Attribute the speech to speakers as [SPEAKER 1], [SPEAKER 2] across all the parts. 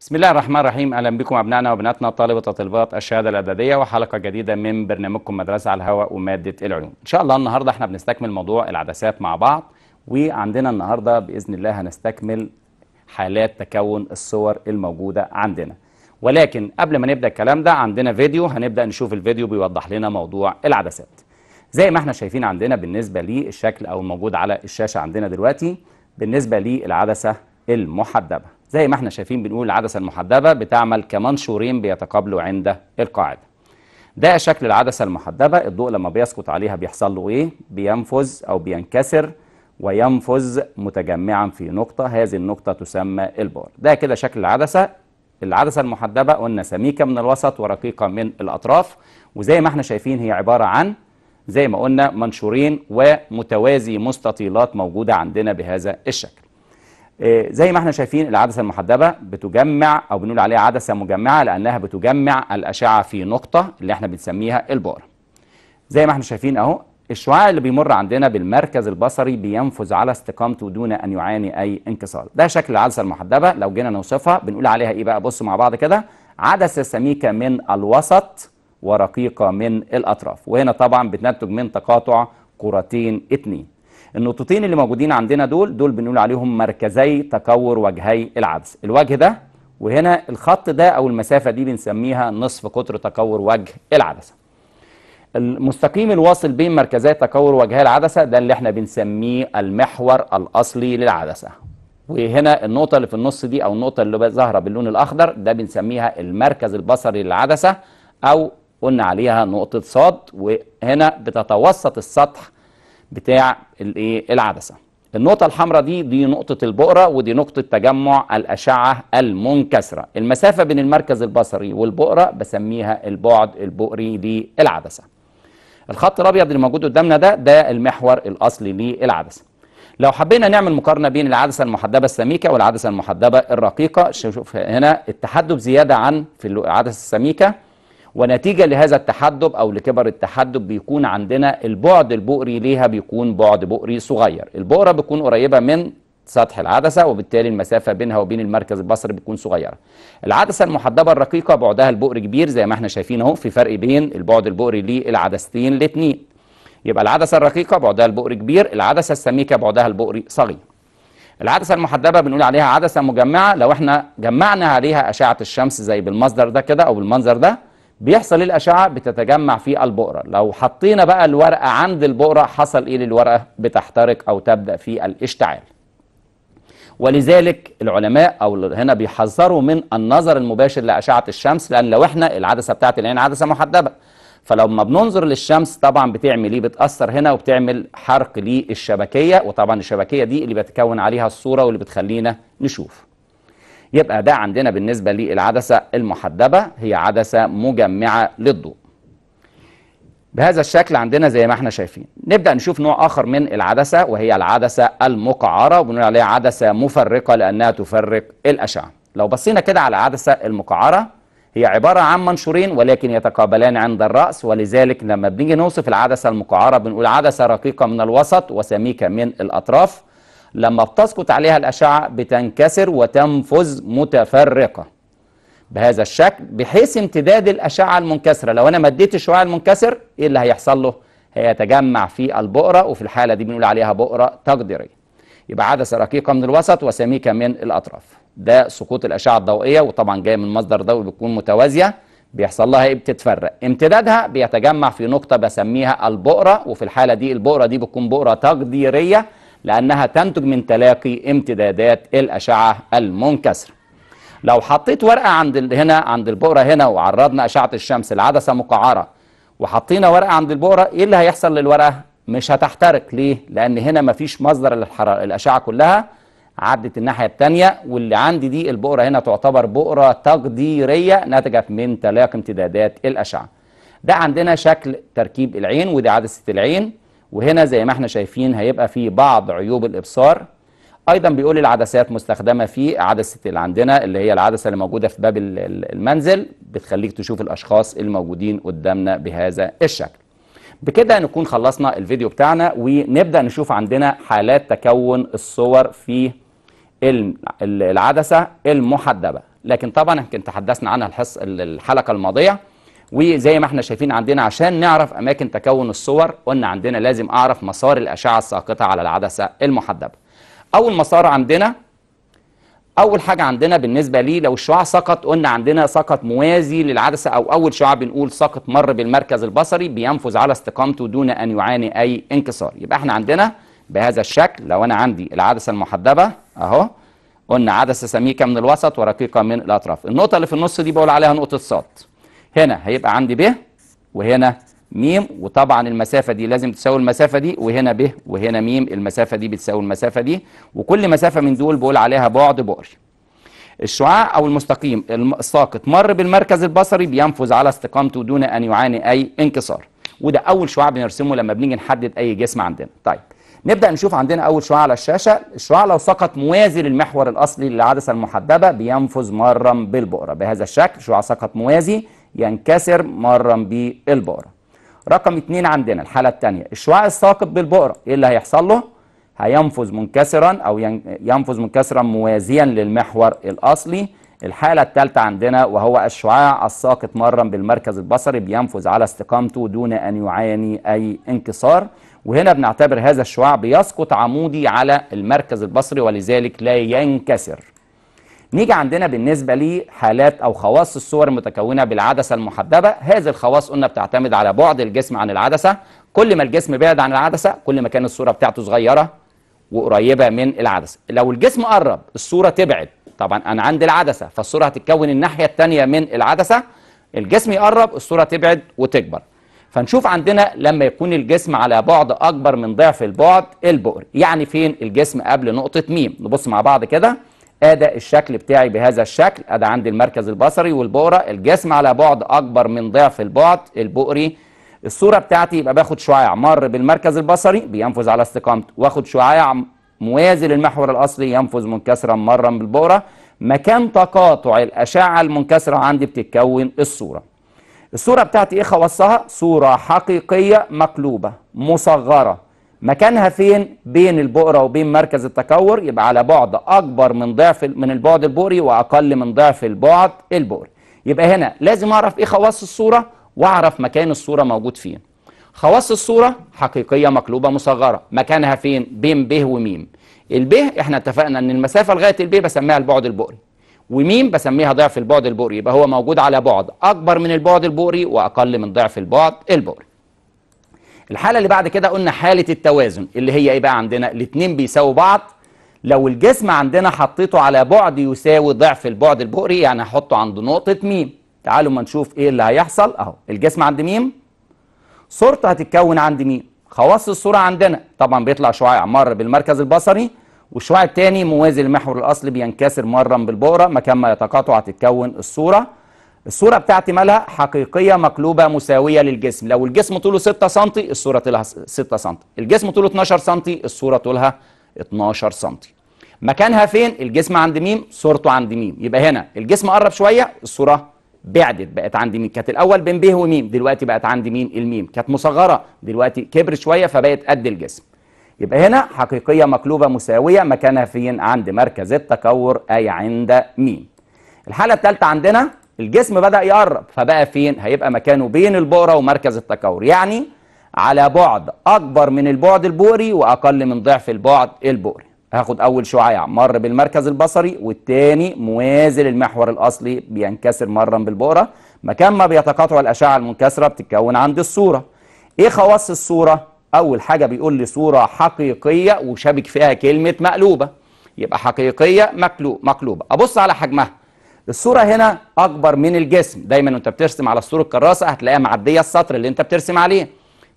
[SPEAKER 1] بسم الله الرحمن الرحيم اهلا بكم ابنائنا وبناتنا طالبه وطالبات الشهاده الاعداديه وحلقه جديده من برنامجكم مدرسه على الهواء وماده العلوم ان شاء الله النهارده احنا بنستكمل موضوع العدسات مع بعض وعندنا النهارده باذن الله هنستكمل حالات تكون الصور الموجوده عندنا ولكن قبل ما نبدا الكلام ده عندنا فيديو هنبدا نشوف الفيديو بيوضح لنا موضوع العدسات زي ما احنا شايفين عندنا بالنسبه للشكل او الموجود على الشاشه عندنا دلوقتي بالنسبه للعدسه المحدبه زي ما احنا شايفين بنقول العدسة المحدبة بتعمل كمنشورين بيتقابلوا عند القاعدة ده شكل العدسة المحدبة الضوء لما بيسقط عليها بيحصل له ايه بينفذ او بينكسر وينفذ متجمعا في نقطة هذه النقطة تسمى البار ده كده شكل العدسة العدسة المحدبة قلنا سميكة من الوسط ورقيقة من الأطراف وزي ما احنا شايفين هي عبارة عن زي ما قلنا منشورين ومتوازي مستطيلات موجودة عندنا بهذا الشكل آه، زي ما احنا شايفين العدسة المحدبة بتجمع أو بنقول عليها عدسة مجمعة لأنها بتجمع الأشعة في نقطة اللي احنا بنسميها البؤرة زي ما احنا شايفين أهو الشعاع اللي بيمر عندنا بالمركز البصري بينفذ على استقامته دون أن يعاني أي انكسار ده شكل العدسة المحدبة لو جينا نوصفها بنقول عليها إيه بقى بصوا مع بعض كده عدسة سميكة من الوسط ورقيقة من الأطراف وهنا طبعا بتنتج من تقاطع كرتين اتنين النقطتين اللي موجودين عندنا دول دول بنقول عليهم مركزي تكور وجهي العدس الوجه ده وهنا الخط ده او المسافه دي بنسميها نصف قطر تكور وجه العدسه المستقيم الواصل بين مركزي تكور وجهي العدسه ده اللي احنا بنسميه المحور الاصلي للعدسه وهنا النقطه اللي في النص دي او النقطه اللي ظاهره باللون الاخضر ده بنسميها المركز البصري للعدسه او قلنا عليها نقطه صاد وهنا بتتوسط السطح بتاع الايه العدسه النقطه الحمراء دي دي نقطه البؤره ودي نقطه تجمع الاشعه المنكسره المسافه بين المركز البصري والبؤره بسميها البعد البؤري للعدسه الخط الابيض اللي موجود قدامنا ده ده المحور الاصلي للعدسه لو حبينا نعمل مقارنه بين العدسه المحدبه السميكه والعدسه المحدبه الرقيقه شوف هنا التحدب زياده عن في العدسه السميكه ونتيجة لهذا التحدب أو لكبر التحدب بيكون عندنا البعد البؤري ليها بيكون بعد بؤري صغير البؤرة بتكون قريبة من سطح العدسة وبالتالي المسافة بينها وبين المركز البصري بتكون صغيرة العدسة المحدبة الرقيقة بعدها البؤري كبير زي ما احنا شايفين اهو في فرق بين البعد البؤري للعدستين الاتنين يبقى العدسة الرقيقة بعدها البؤري كبير العدسة السميكة بعدها البؤري صغير العدسة المحدبة بنقول عليها عدسة مجمعة لو احنا جمعنا عليها أشعة الشمس زي بالمصدر ده كده أو بالمنظر ده بيحصل الأشعة بتتجمع في البؤرة لو حطينا بقى الورقة عند البؤرة حصل إيه للورقة بتحترق أو تبدأ في الاشتعال ولذلك العلماء أو هنا بيحذروا من النظر المباشر لأشعة الشمس لأن لو إحنا العدسة بتاعت العين عدسة محدبة فلما بننظر للشمس طبعا بتعمل ايه بتاثر هنا وبتعمل حرق للشبكيه وطبعا الشبكيه دي اللي بتكون عليها الصوره واللي بتخلينا نشوف يبقى ده عندنا بالنسبة للعدسة المحدبة هي عدسة مجمعة للضوء بهذا الشكل عندنا زي ما احنا شايفين نبدأ نشوف نوع آخر من العدسة وهي العدسة المقعرة وبنقول عليها عدسة مفرقة لأنها تفرق الأشعة لو بصينا كده على العدسة المقعرة هي عبارة عن منشورين ولكن يتقابلان عند الرأس ولذلك لما بنيجي نوصف العدسة المقعرة بنقول عدسة رقيقة من الوسط وسميكة من الأطراف لما بتسقط عليها الأشعة بتنكسر وتنفذ متفرقة بهذا الشكل بحيث امتداد الأشعة المنكسرة لو أنا مديت الشعاع المنكسر إيه اللي هيحصل له؟ هيتجمع في البؤرة وفي الحالة دي بنقول عليها بؤرة تقديرية يبقى عدسة رقيقة من الوسط وسميكة من الأطراف ده سقوط الأشعة الضوئية وطبعا جاية من مصدر ضوئي بتكون متوازية بيحصل لها ايه بتتفرق امتدادها بيتجمع في نقطه بسميها البؤره وفي الحاله دي البؤره دي بتكون بؤره تقديريه لأنها تنتج من تلاقي امتدادات الأشعة المنكسرة لو حطيت ورقة عند هنا عند البؤرة هنا وعرضنا أشعة الشمس العدسة مقعرة وحطينا ورقة عند البؤرة إيه اللي هيحصل للورقة؟ مش هتحترق ليه؟ لأن هنا مفيش مصدر للحرارة الأشعة كلها عدت الناحية التانية واللي عندي دي البؤرة هنا تعتبر بؤرة تقديرية نتجت من تلاقي امتدادات الأشعة ده عندنا شكل تركيب العين ودي عدسة العين وهنا زي ما احنا شايفين هيبقى في بعض عيوب الإبصار أيضا بيقول العدسات مستخدمة في عدسة اللي عندنا اللي هي العدسة اللي موجودة في باب المنزل بتخليك تشوف الأشخاص الموجودين قدامنا بهذا الشكل بكده نكون خلصنا الفيديو بتاعنا ونبدأ نشوف عندنا حالات تكون الصور في العدسة المحدبة لكن طبعا يمكن تحدثنا عنها الحلقة الماضية وزي ما احنا شايفين عندنا عشان نعرف اماكن تكون الصور قلنا عندنا لازم اعرف مسار الاشعه الساقطه على العدسه المحدبه اول مسار عندنا اول حاجه عندنا بالنسبه لي لو الشعاع سقط قلنا عندنا سقط موازي للعدسه او اول شعاع بنقول سقط مر بالمركز البصري بينفذ على استقامته دون ان يعاني اي انكسار يبقى احنا عندنا بهذا الشكل لو انا عندي العدسه المحدبه اهو قلنا عدسه سميكه من الوسط ورقيقه من الاطراف النقطه اللي في النص دي بقول عليها نقطه صاد هنا هيبقى عندي ب وهنا م وطبعا المسافة دي لازم تساوي المسافة دي وهنا ب وهنا م المسافة دي بتساوي المسافة دي وكل مسافة من دول بقول عليها بعد بؤري الشعاع أو المستقيم الساقط مر بالمركز البصري بينفذ على استقامته دون أن يعاني أي انكسار وده أول شعاع بنرسمه لما بنيجي نحدد أي جسم عندنا طيب نبدأ نشوف عندنا أول شعاع على الشاشة الشعاع لو سقط موازي للمحور الأصلي للعدسة المحدبة بينفذ مرا بالبؤرة بهذا الشكل شعاع سقط موازي ينكسر مرا بالبقرة رقم اتنين عندنا الحالة التانية الشعاع الساقط بالبقرة ايه اللي هيحصل له هينفذ منكسرا او ينفذ منكسرا موازيا للمحور الاصلي الحالة الثالثة عندنا وهو الشعاع الساقط مرا بالمركز البصري بينفذ على استقامته دون أن يعاني أي انكسار وهنا بنعتبر هذا الشعاع بيسقط عمودي على المركز البصري ولذلك لا ينكسر نيجي عندنا بالنسبة لحالات أو خواص الصور المتكونة بالعدسة المحببة هذه الخواص قلنا بتعتمد على بعد الجسم عن العدسة كل ما الجسم بعد عن العدسة كل ما كان الصورة بتاعته صغيرة وقريبة من العدسة لو الجسم قرب الصورة تبعد طبعا أنا عندي العدسة فالصورة هتتكون الناحية الثانية من العدسة الجسم يقرب الصورة تبعد وتكبر فنشوف عندنا لما يكون الجسم على بعد أكبر من ضعف البعد البؤر يعني فين الجسم قبل نقطة ميم نبص مع بعض كده أدى الشكل بتاعي بهذا الشكل أدى عندي المركز البصري والبؤرة الجسم على بعد أكبر من ضعف البعد البؤري الصورة بتاعتي يبقى باخد شعاع مر بالمركز البصري بينفذ على استقامته واخد شعاع موازي للمحور الأصلي ينفذ منكسرا مرا بالبؤرة مكان تقاطع الأشعة المنكسرة عندي بتتكون الصورة الصورة بتاعتي إيه خواصها؟ صورة حقيقية مقلوبة مصغرة مكانها فين بين البؤرة وبين مركز التكور يبقى على بعد أكبر من ضعف من البعد البؤري وأقل من ضعف البعد البؤري يبقى هنا لازم أعرف إيه خواص الصورة وأعرف مكان الصورة موجود فين خواص الصورة حقيقية مقلوبة مصغرة مكانها فين بين ب ال ب احنا اتفقنا ان المسافة لغاية الب بسميها البعد البؤري وميم بسميها ضعف البعد البؤري يبقى هو موجود على بعد أكبر من البعد البؤري وأقل من ضعف البعد البؤري الحالة اللي بعد كده قلنا حالة التوازن اللي هي ايه بقى عندنا الاتنين بيساووا بعض لو الجسم عندنا حطيته على بعد يساوي ضعف البعد البؤري يعني هحطه عند نقطة ميم تعالوا ما نشوف ايه اللي هيحصل اهو الجسم عند ميم صورته هتتكون عند ميم خواص الصورة عندنا طبعا بيطلع شعاع مر بالمركز البصري والشعاع الثاني موازي للمحور الاصلي بينكسر مرا بالبؤرة مكان ما يتقاطع هتتكون الصورة الصورة بتاعتي مالها حقيقية مقلوبة مساوية للجسم لو الجسم طوله 6 سم الصورة طولها 6 سم الجسم طوله 12 سم الصورة طولها 12 سم مكانها فين الجسم عند ميم صورته عند ميم يبقى هنا الجسم قرب شوية الصورة بعدت بقت عند مين كانت الاول بين ب وميم دلوقتي بقت عند مين الميم كانت مصغره دلوقتي كبرت شويه فبقت قد الجسم يبقى هنا حقيقيه مقلوبه مساويه مكانها فين عند مركز التكور اي عند ميم الحاله الثالثه عندنا الجسم بدأ يقرب فبقى فين؟ هيبقى مكانه بين البؤرة ومركز التكور يعني على بعد أكبر من البعد البؤري وأقل من ضعف البعد البؤري هاخد أول شعاع مر بالمركز البصري والتاني موازي للمحور الأصلي بينكسر مرا بالبؤرة مكان ما بيتقاطع الأشعة المنكسرة بتتكون عند الصورة إيه خواص الصورة؟ أول حاجة بيقول لي صورة حقيقية وشابك فيها كلمة مقلوبة يبقى حقيقية مقلوبة أبص على حجمها الصورة هنا أكبر من الجسم دايما وأنت بترسم على الصورة الكراسة هتلاقيها معدية السطر اللي أنت بترسم عليه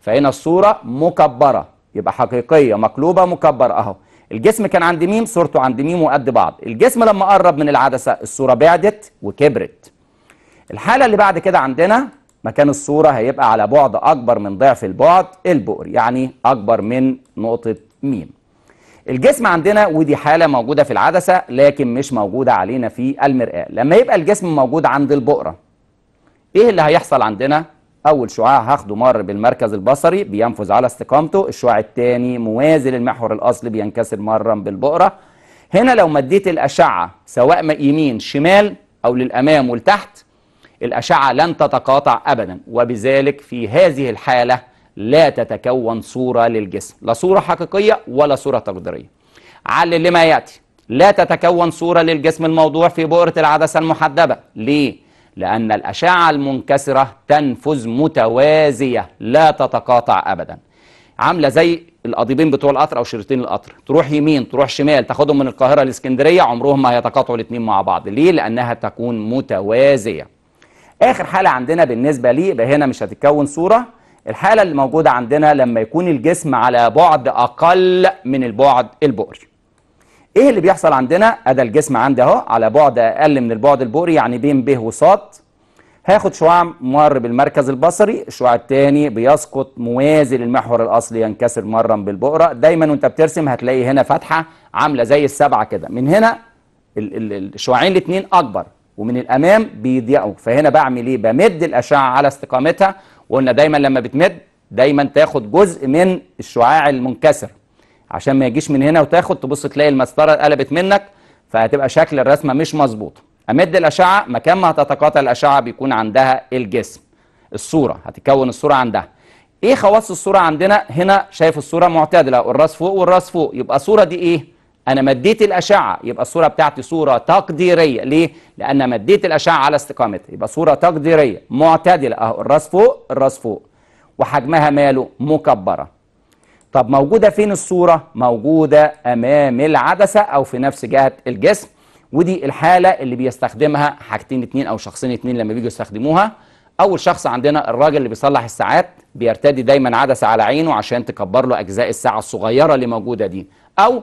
[SPEAKER 1] فهنا الصورة مكبرة يبقى حقيقية مقلوبة مكبرة أهو الجسم كان عند ميم صورته عند ميم وقد بعض الجسم لما قرب من العدسة الصورة بعدت وكبرت الحالة اللي بعد كده عندنا مكان الصورة هيبقى على بعد أكبر من ضعف البعد البؤر يعني أكبر من نقطة ميم الجسم عندنا ودي حالة موجودة في العدسة لكن مش موجودة علينا في المرآة لما يبقى الجسم موجود عند البقرة ايه اللي هيحصل عندنا اول شعاع هاخده مر بالمركز البصري بينفذ على استقامته الشعاع الثاني موازي للمحور الاصلي بينكسر مرا بالبقرة هنا لو مديت الاشعة سواء يمين شمال او للامام ولتحت الاشعة لن تتقاطع ابدا وبذلك في هذه الحالة لا تتكون صورة للجسم لا صورة حقيقية ولا صورة تقديرية علل لما يأتي لا تتكون صورة للجسم الموضوع في بؤرة العدسة المحدبة ليه؟ لأن الأشعة المنكسرة تنفذ متوازية لا تتقاطع أبدا عاملة زي القضيبين بتوع القطر أو شريطين القطر تروح يمين تروح شمال تاخدهم من القاهرة الإسكندرية عمرهم ما هيتقاطعوا الاثنين مع بعض ليه؟ لأنها تكون متوازية آخر حالة عندنا بالنسبة لي يبقى هنا مش هتتكون صورة الحالة اللي موجودة عندنا لما يكون الجسم على بعد أقل من البعد البؤري إيه اللي بيحصل عندنا؟ أدا الجسم عندي أهو على بعد أقل من البعد البؤري يعني بين ب وصاد هاخد شعاع مر بالمركز البصري الشعاع الثاني بيسقط موازي للمحور الاصلي ينكسر مرا بالبؤره دايما وانت بترسم هتلاقي هنا فتحه عامله زي السبعه كده من هنا الشعاعين الاثنين اكبر ومن الامام بيضيقوا فهنا بعمل ايه بمد الاشعه على استقامتها قلنا دايما لما بتمد دايما تاخد جزء من الشعاع المنكسر عشان ما يجيش من هنا وتاخد تبص تلاقي المسطره قلبت منك فهتبقى شكل الرسمه مش مظبوط امد الاشعه مكان ما هتتقاطع الاشعه بيكون عندها الجسم الصوره هتتكون الصوره عندها ايه خواص الصوره عندنا هنا شايف الصوره معتدله الراس فوق والراس فوق يبقى الصوره دي ايه انا مديت الاشعه يبقى الصوره بتاعتي صوره تقديريه ليه لان مديت الاشعه على استقامتها يبقى صوره تقديريه معتدله اهو الراس فوق الراس فوق وحجمها ماله مكبره طب موجوده فين الصوره موجوده امام العدسه او في نفس جهه الجسم ودي الحاله اللي بيستخدمها حاجتين اتنين او شخصين اتنين لما بيجوا يستخدموها اول شخص عندنا الراجل اللي بيصلح الساعات بيرتدي دايما عدسه على عينه عشان تكبر له اجزاء الساعه الصغيره اللي موجوده دي او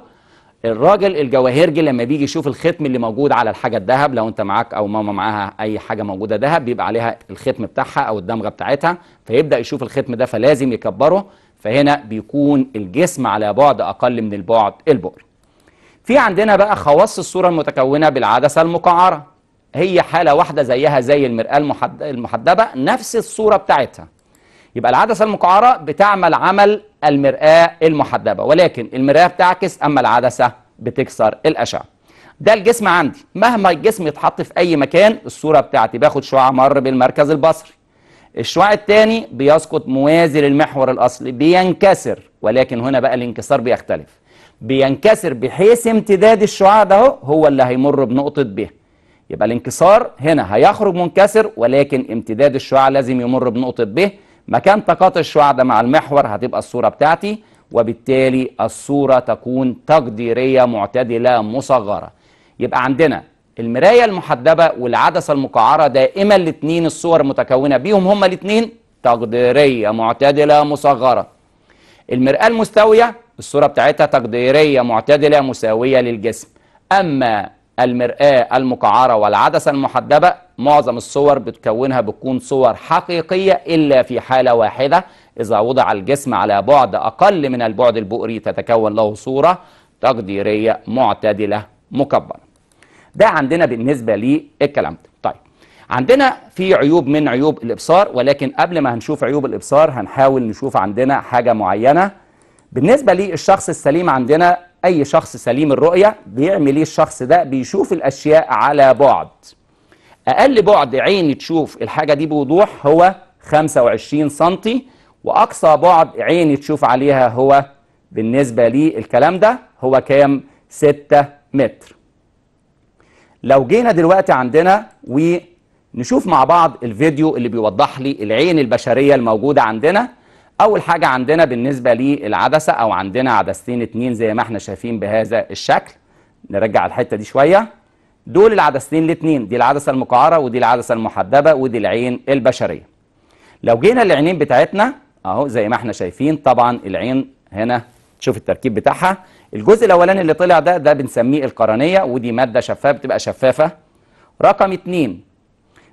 [SPEAKER 1] الراجل الجواهرجي لما بيجي يشوف الختم اللي موجود على الحاجه الذهب لو انت معاك او ماما معاها اي حاجه موجوده ذهب بيبقى عليها الختم بتاعها او الدمغه بتاعتها فيبدا يشوف الختم ده فلازم يكبره فهنا بيكون الجسم على بعد اقل من البعد البؤري في عندنا بقى خواص الصوره المتكونه بالعدسه المقعره هي حاله واحده زيها زي المراه المحدبه نفس الصوره بتاعتها يبقى العدسة المقعرة بتعمل عمل المرآة المحدبة ولكن المرآة بتعكس أما العدسة بتكسر الأشعة ده الجسم عندي مهما الجسم يتحط في أي مكان الصورة بتاعتي باخد شعاع مر بالمركز البصري الشعاع الثاني بيسقط موازي للمحور الأصلي بينكسر ولكن هنا بقى الانكسار بيختلف بينكسر بحيث امتداد الشعاع ده هو اللي هيمر بنقطة ب يبقى الانكسار هنا هيخرج منكسر ولكن امتداد الشعاع لازم يمر بنقطة ب مكان تقاط الشعاع مع المحور هتبقى الصورة بتاعتي وبالتالي الصورة تكون تقديرية معتدلة مصغرة يبقى عندنا المراية المحدبة والعدسة المقعرة دائما الاثنين الصور متكونة بيهم هما الاثنين تقديرية معتدلة مصغرة المرآة المستوية الصورة بتاعتها تقديرية معتدلة مساوية للجسم أما المرآة المقعرة والعدسة المحدبة معظم الصور بتكونها بتكون صور حقيقية إلا في حالة واحدة إذا وضع الجسم على بعد أقل من البعد البؤري تتكون له صورة تقديرية معتدلة مكبرة ده عندنا بالنسبة للكلام ده طيب عندنا في عيوب من عيوب الإبصار ولكن قبل ما هنشوف عيوب الإبصار هنحاول نشوف عندنا حاجة معينة بالنسبة للشخص السليم عندنا أي شخص سليم الرؤية بيعمل إيه الشخص ده بيشوف الأشياء على بعد اقل بعد عين تشوف الحاجه دي بوضوح هو 25 سم واقصى بعد عين تشوف عليها هو بالنسبه لي الكلام ده هو كام 6 متر لو جينا دلوقتي عندنا ونشوف مع بعض الفيديو اللي بيوضح لي العين البشريه الموجوده عندنا اول حاجه عندنا بالنسبه للعدسه او عندنا عدستين اتنين زي ما احنا شايفين بهذا الشكل نرجع الحته دي شويه دول العدستين الاثنين دي العدسه المقعره ودي العدسه المحدبه ودي العين البشريه لو جينا للعينين بتاعتنا اهو زي ما احنا شايفين طبعا العين هنا شوف التركيب بتاعها الجزء الاولاني اللي طلع ده ده بنسميه القرنيه ودي ماده شفافه بتبقى شفافه رقم اتنين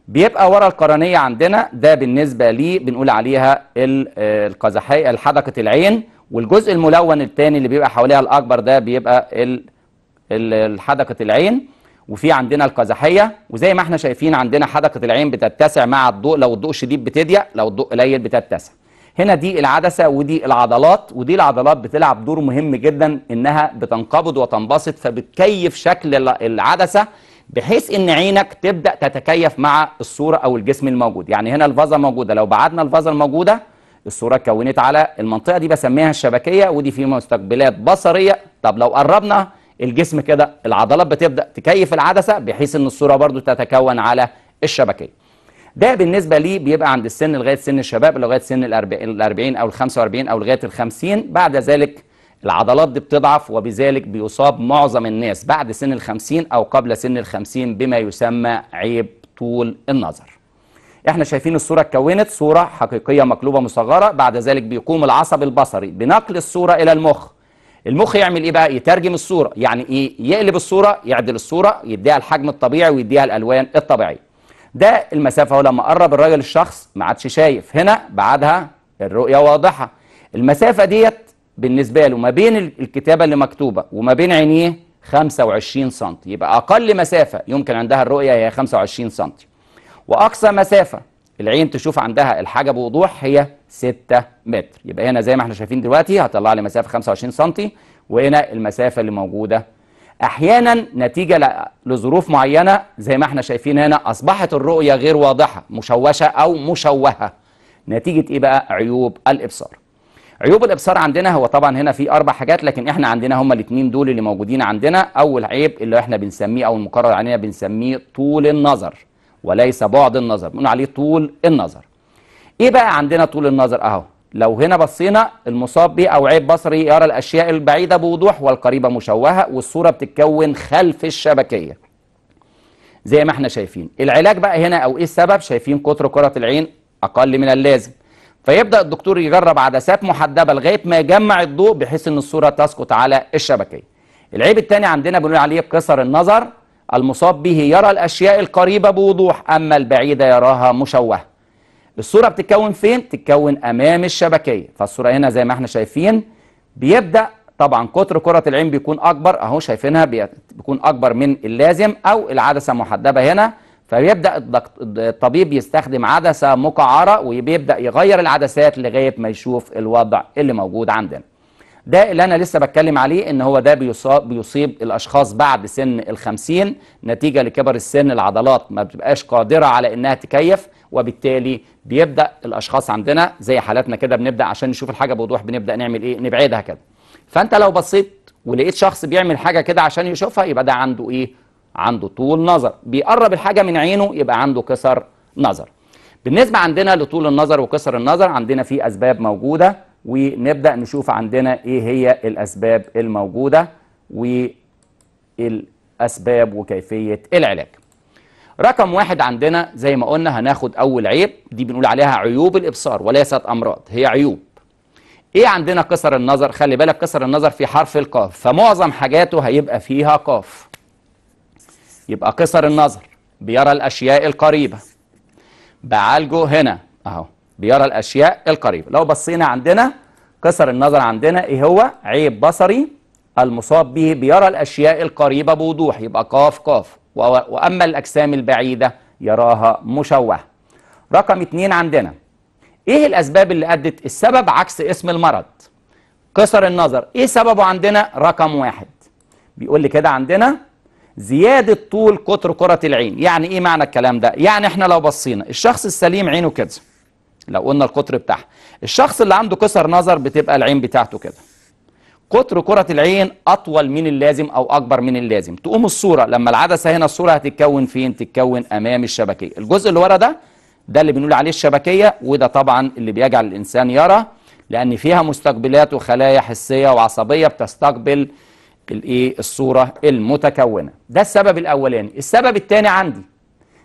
[SPEAKER 1] بيبقى ورا القرنيه عندنا ده بالنسبه لي بنقول عليها القزحيه حدقه العين والجزء الملون الثاني اللي بيبقى حواليها الاكبر ده بيبقى حدقه العين وفي عندنا القزحيه وزي ما احنا شايفين عندنا حدقه العين بتتسع مع الضوء لو الضوء شديد بتضيق لو الضوء قليل بتتسع هنا دي العدسه ودي العضلات ودي العضلات بتلعب دور مهم جدا انها بتنقبض وتنبسط فبتكيف شكل العدسه بحيث ان عينك تبدا تتكيف مع الصوره او الجسم الموجود يعني هنا الفازه موجوده لو بعدنا الفازه الموجوده الصوره اتكونت على المنطقه دي بسميها الشبكيه ودي في مستقبلات بصريه طب لو قربنا الجسم كده العضلات بتبدا تكيف العدسه بحيث ان الصوره برضو تتكون على الشبكيه ده بالنسبه لي بيبقى عند السن لغايه سن الشباب لغايه سن ال 40 او ال 45 او لغايه ال 50 بعد ذلك العضلات دي بتضعف وبذلك بيصاب معظم الناس بعد سن ال 50 او قبل سن ال 50 بما يسمى عيب طول النظر احنا شايفين الصوره اتكونت صوره حقيقيه مقلوبه مصغره بعد ذلك بيقوم العصب البصري بنقل الصوره الى المخ المخ يعمل ايه بقى يترجم الصوره يعني ايه يقلب الصوره يعدل الصوره يديها الحجم الطبيعي ويديها الالوان الطبيعيه ده المسافه هو لما قرب الراجل الشخص ما عادش شايف هنا بعدها الرؤيه واضحه المسافه ديت بالنسبه له ما بين الكتابه اللي مكتوبه وما بين عينيه 25 سم يبقى اقل مسافه يمكن عندها الرؤيه هي 25 سم واقصى مسافه العين تشوف عندها الحاجه بوضوح هي 6 متر يبقى هنا زي ما احنا شايفين دلوقتي هطلع لي مسافه 25 سم وهنا المسافه اللي موجوده احيانا نتيجه لظروف معينه زي ما احنا شايفين هنا اصبحت الرؤيه غير واضحه مشوشه او مشوهه نتيجه ايه بقى عيوب الابصار عيوب الابصار عندنا هو طبعا هنا في اربع حاجات لكن احنا عندنا هما الاثنين دول اللي موجودين عندنا اول عيب اللي احنا بنسميه او المقرر علينا بنسميه طول النظر وليس بعد النظر بنقول عليه طول النظر ايه بقى عندنا طول النظر اهو لو هنا بصينا المصاب بيه او عيب بصري يرى الاشياء البعيده بوضوح والقريبه مشوهه والصوره بتتكون خلف الشبكيه زي ما احنا شايفين العلاج بقى هنا او ايه السبب شايفين قطر كره العين اقل من اللازم فيبدا الدكتور يجرب عدسات محدبه لغايه ما يجمع الضوء بحيث ان الصوره تسقط على الشبكيه العيب الثاني عندنا بنقول عليه قصر النظر المصاب به يرى الأشياء القريبة بوضوح أما البعيدة يراها مشوهة الصورة بتتكون فين؟ تتكون أمام الشبكية فالصورة هنا زي ما احنا شايفين بيبدأ طبعا قطر كرة العين بيكون أكبر أهو شايفينها بيكون أكبر من اللازم أو العدسة محدبة هنا فبيبدأ الطبيب يستخدم عدسة مقعرة وبيبدأ يغير العدسات لغاية ما يشوف الوضع اللي موجود عندنا ده اللي انا لسه بتكلم عليه ان هو ده بيصاب, بيصيب الاشخاص بعد سن الخمسين نتيجه لكبر السن العضلات ما بتبقاش قادره على انها تكيف وبالتالي بيبدا الاشخاص عندنا زي حالاتنا كده بنبدا عشان نشوف الحاجه بوضوح بنبدا نعمل ايه نبعدها كده فانت لو بصيت ولقيت شخص بيعمل حاجه كده عشان يشوفها يبقى ده عنده ايه عنده طول نظر بيقرب الحاجه من عينه يبقى عنده كسر نظر بالنسبه عندنا لطول النظر وكسر النظر عندنا في اسباب موجوده ونبدأ نشوف عندنا إيه هي الأسباب الموجودة والأسباب وكيفية العلاج رقم واحد عندنا زي ما قلنا هناخد أول عيب دي بنقول عليها عيوب الإبصار وليست أمراض هي عيوب إيه عندنا كسر النظر خلي بالك كسر النظر في حرف القاف فمعظم حاجاته هيبقى فيها قاف يبقى كسر النظر بيرى الأشياء القريبة بعالجه هنا أهو بيرى الأشياء القريبة لو بصينا عندنا قصر النظر عندنا إيه هو عيب بصري المصاب به بيرى الأشياء القريبة بوضوح يبقى قاف قاف وأما الأجسام البعيدة يراها مشوه رقم اتنين عندنا إيه الأسباب اللي أدت السبب عكس اسم المرض قصر النظر إيه سببه عندنا رقم واحد بيقول لي كده عندنا زيادة طول قطر كرة العين يعني إيه معنى الكلام ده يعني إحنا لو بصينا الشخص السليم عينه كده لو قلنا القطر بتاعها الشخص اللي عنده كسر نظر بتبقى العين بتاعته كده قطر كرة العين أطول من اللازم أو أكبر من اللازم تقوم الصورة لما العدسة هنا الصورة هتتكون فين؟ تتكون أمام الشبكية الجزء اللي ورا ده ده اللي بنقول عليه الشبكية وده طبعا اللي بيجعل الإنسان يرى لأن فيها مستقبلات وخلايا حسية وعصبية بتستقبل الإيه الصورة المتكونة ده السبب الأولاني السبب الثاني عندي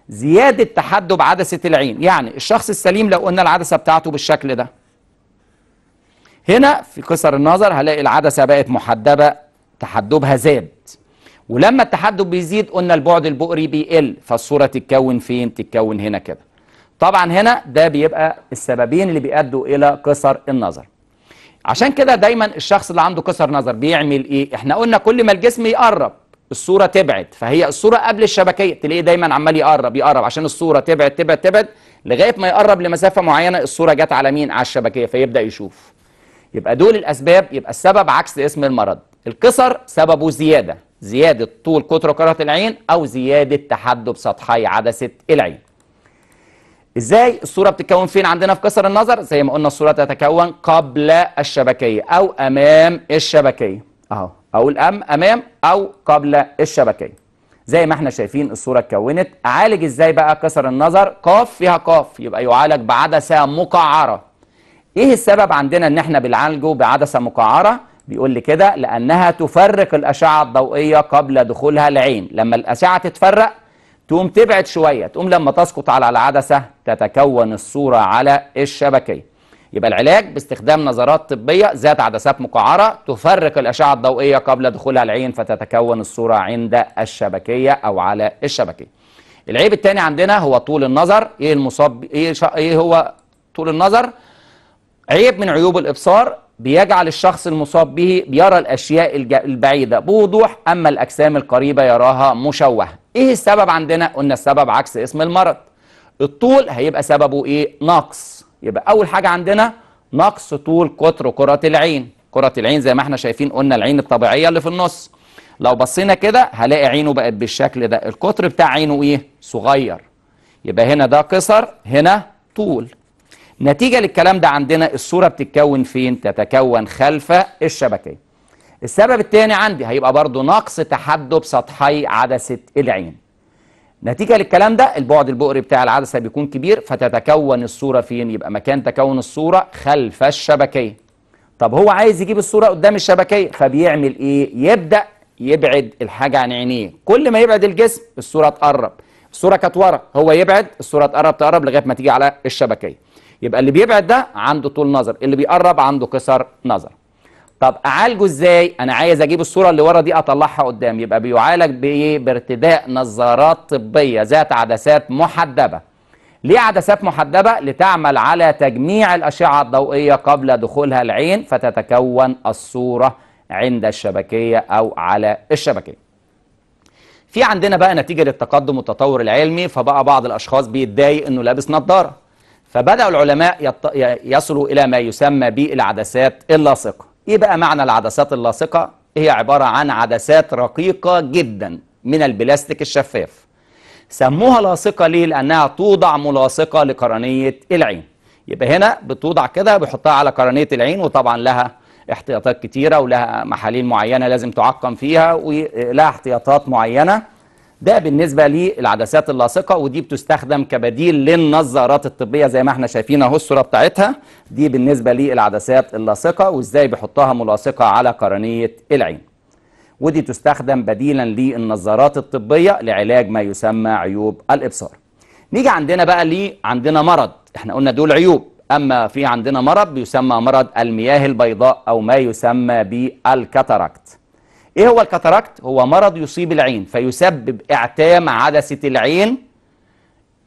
[SPEAKER 1] زيادة تحدب عدسة العين يعني الشخص السليم لو قلنا العدسة بتاعته بالشكل ده هنا في قصر النظر هلاقي العدسة بقت محدبة تحدبها زاد ولما التحدب بيزيد قلنا البعد البؤري بيقل فالصورة تتكون فين تتكون هنا كده طبعا هنا ده بيبقى السببين اللي بيؤدوا إلى قصر النظر عشان كده دايما الشخص اللي عنده قصر نظر بيعمل ايه احنا قلنا كل ما الجسم يقرب الصوره تبعد فهي الصوره قبل الشبكيه تلاقيه دايما عمال يقرب يقرب عشان الصوره تبعد تبعد تبعد لغايه ما يقرب لمسافه معينه الصوره جت على مين على الشبكيه فيبدا يشوف يبقى دول الاسباب يبقى السبب عكس اسم المرض القصر سببه زياده زياده طول قطر كره العين او زياده تحدب سطحي عدسه العين ازاي الصوره بتتكون فين عندنا في قصر النظر زي ما قلنا الصوره تتكون قبل الشبكيه او امام الشبكيه اهو اقول أم امام او قبل الشبكيه زي ما احنا شايفين الصوره اتكونت اعالج ازاي بقى كسر النظر قاف فيها قاف يبقى يعالج بعدسه مقعره ايه السبب عندنا ان احنا بنعالجه بعدسه مقعره بيقول لي كده لانها تفرق الاشعه الضوئيه قبل دخولها العين لما الاشعه تتفرق تقوم تبعد شويه تقوم لما تسقط على العدسه تتكون الصوره على الشبكيه يبقى العلاج باستخدام نظرات طبية ذات عدسات مقعرة تفرق الأشعة الضوئية قبل دخولها العين فتتكون الصورة عند الشبكية أو على الشبكية العيب الثاني عندنا هو طول النظر إيه المصاب إيه, شا... إيه هو طول النظر عيب من عيوب الإبصار بيجعل الشخص المصاب به بيرى الأشياء الج... البعيدة بوضوح أما الأجسام القريبة يراها مشوهه. إيه السبب عندنا؟ قلنا السبب عكس اسم المرض الطول هيبقى سببه إيه؟ نقص يبقى أول حاجة عندنا نقص طول قطر كرة العين كرة العين زي ما احنا شايفين قلنا العين الطبيعية اللي في النص لو بصينا كده هلاقي عينه بقت بالشكل ده القطر بتاع عينه ايه صغير يبقى هنا ده قصر هنا طول نتيجة للكلام ده عندنا الصورة بتتكون فين تتكون خلف الشبكية السبب الثاني عندي هيبقى برضو نقص تحدب سطحي عدسة العين نتيجة للكلام ده البعد البؤري بتاع العدسة بيكون كبير فتتكون الصورة فين يبقى مكان تكون الصورة خلف الشبكية طب هو عايز يجيب الصورة قدام الشبكية فبيعمل ايه يبدأ يبعد الحاجة عن عينيه كل ما يبعد الجسم الصورة تقرب الصورة كانت ورا هو يبعد الصورة تقرب تقرب لغاية ما تيجي على الشبكية يبقى اللي بيبعد ده عنده طول نظر اللي بيقرب عنده قصر نظر طب اعالجه ازاي انا عايز اجيب الصوره اللي ورا دي اطلعها قدام يبقى بيعالج بايه بارتداء نظارات طبيه ذات عدسات محدبه ليه عدسات محدبه لتعمل على تجميع الاشعه الضوئيه قبل دخولها العين فتتكون الصوره عند الشبكيه او على الشبكيه في عندنا بقى نتيجه للتقدم والتطور العلمي فبقى بعض الاشخاص بيتضايق انه لابس نظاره فبداوا العلماء يصلوا الى ما يسمى بالعدسات اللاصقه ايه بقى معنى العدسات اللاصقه هي عباره عن عدسات رقيقه جدا من البلاستيك الشفاف سموها لاصقه ليه لانها توضع ملاصقه لقرنيه العين يبقى هنا بتوضع كده بيحطها على قرنيه العين وطبعا لها احتياطات كتيره ولها محاليل معينه لازم تعقم فيها ولها احتياطات معينه ده بالنسبة للعدسات اللاصقة ودي بتستخدم كبديل للنظارات الطبية زي ما احنا شايفين اهو الصورة بتاعتها دي بالنسبة للعدسات اللاصقة وازاي بيحطها ملاصقة على قرنية العين ودي تستخدم بديلا للنظارات الطبية لعلاج ما يسمى عيوب الإبصار نيجي عندنا بقى لي عندنا مرض احنا قلنا دول عيوب أما في عندنا مرض بيسمى مرض المياه البيضاء أو ما يسمى بالكاتاراكت ايه هو الكاتاراكت هو مرض يصيب العين فيسبب اعتام عدسه العين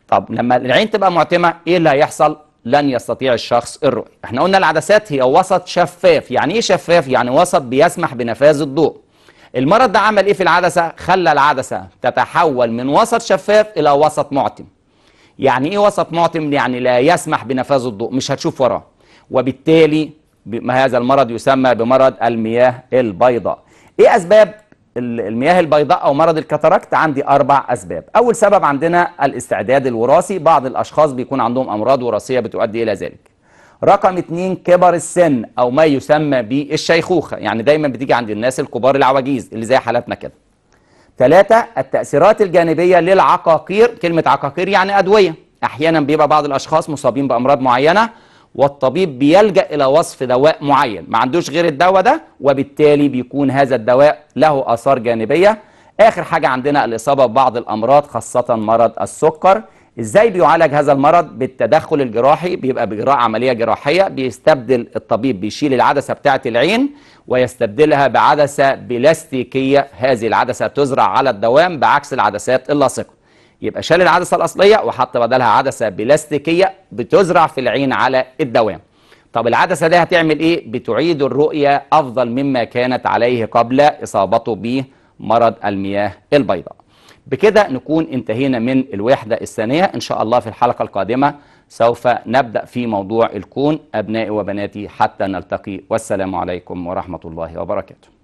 [SPEAKER 1] طب لما العين تبقى معتمه ايه اللي هيحصل لن يستطيع الشخص الرؤيه احنا قلنا العدسات هي وسط شفاف يعني ايه شفاف يعني وسط بيسمح بنفاذ الضوء المرض ده عمل ايه في العدسه خلى العدسه تتحول من وسط شفاف الى وسط معتم يعني ايه وسط معتم يعني لا يسمح بنفاذ الضوء مش هتشوف وراه وبالتالي هذا المرض يسمى بمرض المياه البيضاء ايه اسباب المياه البيضاء او مرض الكاتاركت عندي اربع اسباب اول سبب عندنا الاستعداد الوراثي بعض الاشخاص بيكون عندهم امراض وراثيه بتؤدي الى ذلك رقم اتنين كبر السن او ما يسمى بالشيخوخه يعني دايما بتيجي عند الناس الكبار العواجيز اللي زي حالاتنا كده ثلاثة التأثيرات الجانبية للعقاقير كلمة عقاقير يعني أدوية أحيانا بيبقى بعض الأشخاص مصابين بأمراض معينة والطبيب بيلجأ إلى وصف دواء معين ما عندوش غير الدواء ده وبالتالي بيكون هذا الدواء له آثار جانبية آخر حاجة عندنا الإصابة ببعض الأمراض خاصة مرض السكر ازاي بيعالج هذا المرض بالتدخل الجراحي بيبقى باجراء عمليه جراحيه بيستبدل الطبيب بيشيل العدسه بتاعه العين ويستبدلها بعدسه بلاستيكيه هذه العدسه تزرع على الدوام بعكس العدسات اللاصقه يبقى شال العدسه الاصليه وحط بدلها عدسه بلاستيكيه بتزرع في العين على الدوام طب العدسه دي هتعمل ايه بتعيد الرؤيه افضل مما كانت عليه قبل اصابته بمرض المياه البيضاء بكده نكون انتهينا من الوحده الثانيه ان شاء الله في الحلقه القادمه سوف نبدا في موضوع الكون ابنائي وبناتي حتى نلتقي والسلام عليكم ورحمه الله وبركاته